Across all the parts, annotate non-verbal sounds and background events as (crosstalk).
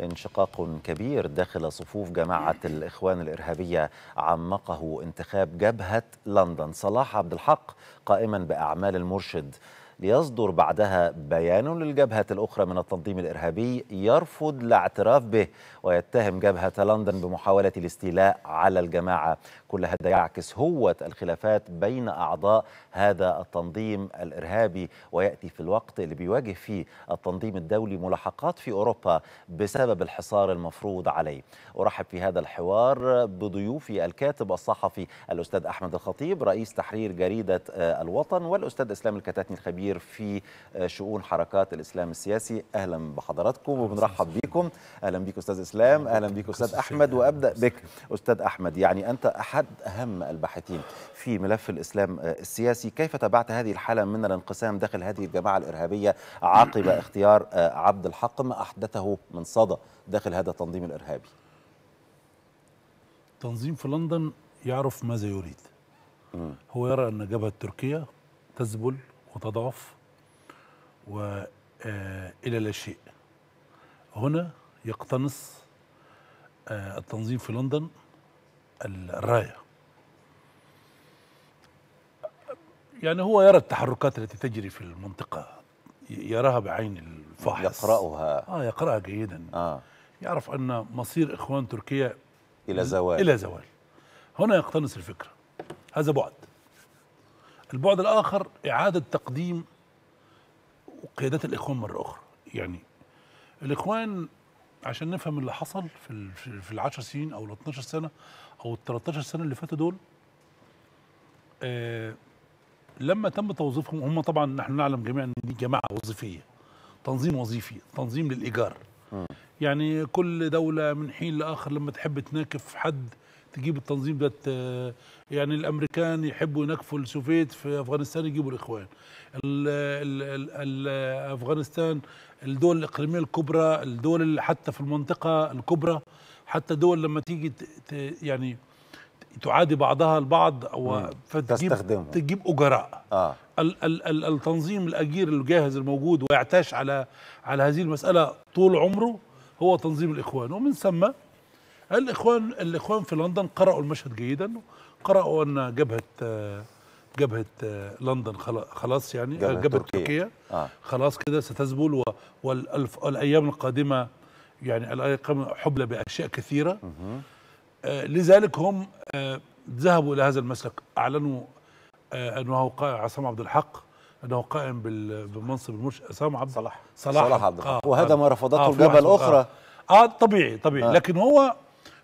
انشقاق كبير داخل صفوف جماعة الإخوان الإرهابية عمقه انتخاب جبهة لندن صلاح عبد الحق قائما بأعمال المرشد ليصدر بعدها بيان للجبهة الأخرى من التنظيم الإرهابي يرفض الاعتراف به ويتهم جبهة لندن بمحاولة الاستيلاء على الجماعة كل هذا يعكس هوة الخلافات بين أعضاء هذا التنظيم الإرهابي ويأتي في الوقت اللي بيواجه فيه التنظيم الدولي ملاحقات في أوروبا بسبب الحصار المفروض عليه أرحب في هذا الحوار بضيوفي الكاتب الصحفي الأستاذ أحمد الخطيب رئيس تحرير جريدة آه، الوطن والأستاذ إسلام الكتاتني الخبير الخبير في آه، شؤون حركات الإسلام السياسي أهلا بحضراتكم وبنرحب بيكم أهلا بيك أستاذ إسلام أهلا بيك أستاذ أحمد وأبدأ بك أستاذ أحمد يعني أنت أحد أهم الباحثين في ملف الإسلام آه، السياسي كيف تابعت هذه الحالة من الانقسام داخل هذه الجماعة الإرهابية عقب (coughs) اختيار آه، عبد الحق ما أحدثه من صدى داخل هذا التنظيم الإرهابي تنظيم في لندن يعرف ماذا يريد هو يرى أن جبهة تركيا تذبل وتضعف وإلى آه، لا شيء هنا يقتنص آه، التنظيم في لندن الراية يعني هو يرى التحركات التي تجري في المنطقة يراها بعين الفاحص يقرأها آه يقرأها جيدا آه. يعرف أن مصير إخوان تركيا إلى زوال إلى زوال هنا يقتنص الفكرة هذا بعد البعد الآخر إعادة تقديم قيادات الإخوان مرة أخرى يعني الإخوان عشان نفهم اللي حصل في في ال 10 سنين أو ال 12 سنة أو ال 13 سنة اللي فاتوا دول آه لما تم توظيفهم هم طبعا نحن نعلم جميعا ان دي جماعه وظيفيه تنظيم وظيفي تنظيم للايجار يعني كل دولة من حين لآخر لما تحب تناكف حد تجيب التنظيم ده يعني الامريكان يحبوا ينكفوا السوفيت في افغانستان يجيبوا الاخوان ال ال ال افغانستان الدول الاقليميه الكبرى الدول اللي حتى في المنطقه الكبرى حتى دول لما تيجي يعني تعادي بعضها البعض او تجيب اجراء آه. ال ال ال التنظيم الاجير الجاهز الموجود ويعتاش على على هذه المساله طول عمره هو تنظيم الإخوان ومن ثم الإخوان الإخوان في لندن قرأوا المشهد جيدا قرأوا أن جبهة جبهة لندن خلاص يعني جبهة, جبهة تركيا, تركيا آه. خلاص كده ستذبل والأيام القادمة يعني الأيام حبلى بأشياء كثيرة آه لذلك هم آه ذهبوا إلى هذا المسلك أعلنوا آه، أنه وقائع عصام عبد الحق انه قائم بمنصب المرشد اسامه عبد صلاح صلاح, صلاح عبد آه وهذا ما رفضته آه الجبهه الاخرى آه. اه طبيعي طبيعي آه. لكن هو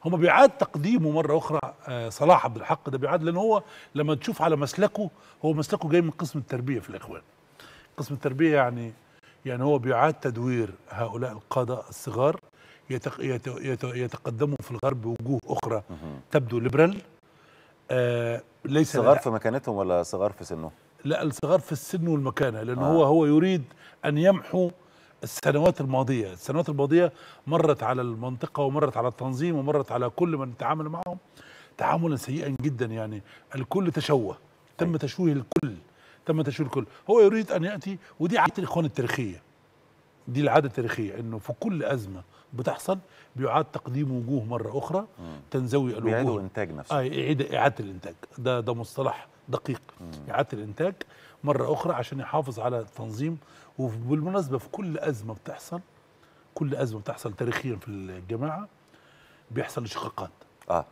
هم بيعاد تقديمه مره اخرى آه صلاح عبد الحق ده بيعاد لان هو لما تشوف على مسلكه هو مسلكه جاي من قسم التربيه في الاخوان قسم التربيه يعني يعني هو بيعاد تدوير هؤلاء القاده الصغار يتق يتقدموا في الغرب بوجوه اخرى تبدو ليبرال آه ليس صغار في مكانتهم ولا صغار في سنهم؟ لا الصغار في السن والمكانه لانه آه. هو هو يريد ان يمحو السنوات الماضيه، السنوات الماضيه مرت على المنطقه ومرت على التنظيم ومرت على كل من تعامل معهم تعاملا سيئا جدا يعني الكل تشوه، تم أيوة. تشويه الكل، تم تشويه الكل، هو يريد ان ياتي ودي عاده الاخوان التاريخيه. دي العاده التاريخيه انه في كل ازمه بتحصل بيعاد تقديم وجوه مره اخرى تنزوي الوجوه يعيدوا الانتاج نفسه اه اعاده اعاده الانتاج ده ده مصطلح دقيق إعادة الإنتاج مرة أخرى عشان يحافظ على التنظيم وبالمناسبة في كل أزمة بتحصل كل أزمة بتحصل تاريخيا في الجماعة بيحصل انشقاقات آه.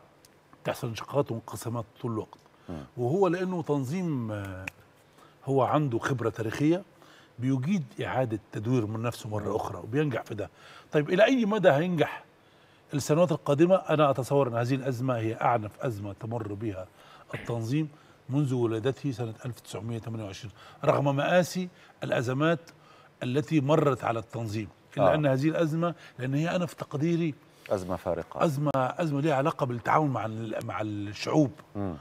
بتحصل انشقاقات وانقسامات طول الوقت وهو لأنه تنظيم آه، هو عنده خبرة تاريخية بيجيد إعادة تدوير من نفسه مرة أخرى وبينجح في ده طيب إلى أي مدى هينجح السنوات القادمة أنا أتصور أن هذه الأزمة هي أعنف أزمة تمر بها التنظيم منذ ولادته سنة 1928 رغم مآسي الأزمات التي مرت على التنظيم إلا آه. أن هذه الأزمة لأن هي أنا في تقديري أزمة فارقة أزمة أزمة لها علاقة بالتعاون مع مع الشعوب م.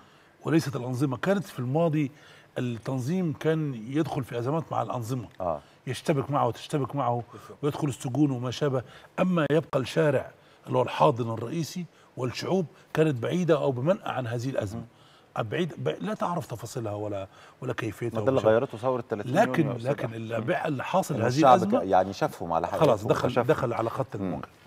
وليست الأنظمة كانت في الماضي التنظيم كان يدخل في أزمات مع الأنظمة آه. يشتبك معه وتشتبك معه ويدخل السجون وما شابه أما يبقى الشارع اللي هو الحاضن الرئيسي والشعوب كانت بعيدة أو بمنأى عن هذه الأزمة م. بعيد لا تعرف تفاصيلها ولا ولا كيفيتها ما ده اللي غيرته ثوره 30 لكن لكن اللي حاصل يعني هذه الازمه يعني شافهم على حاجه خلاص دخل دخل على خط الموقف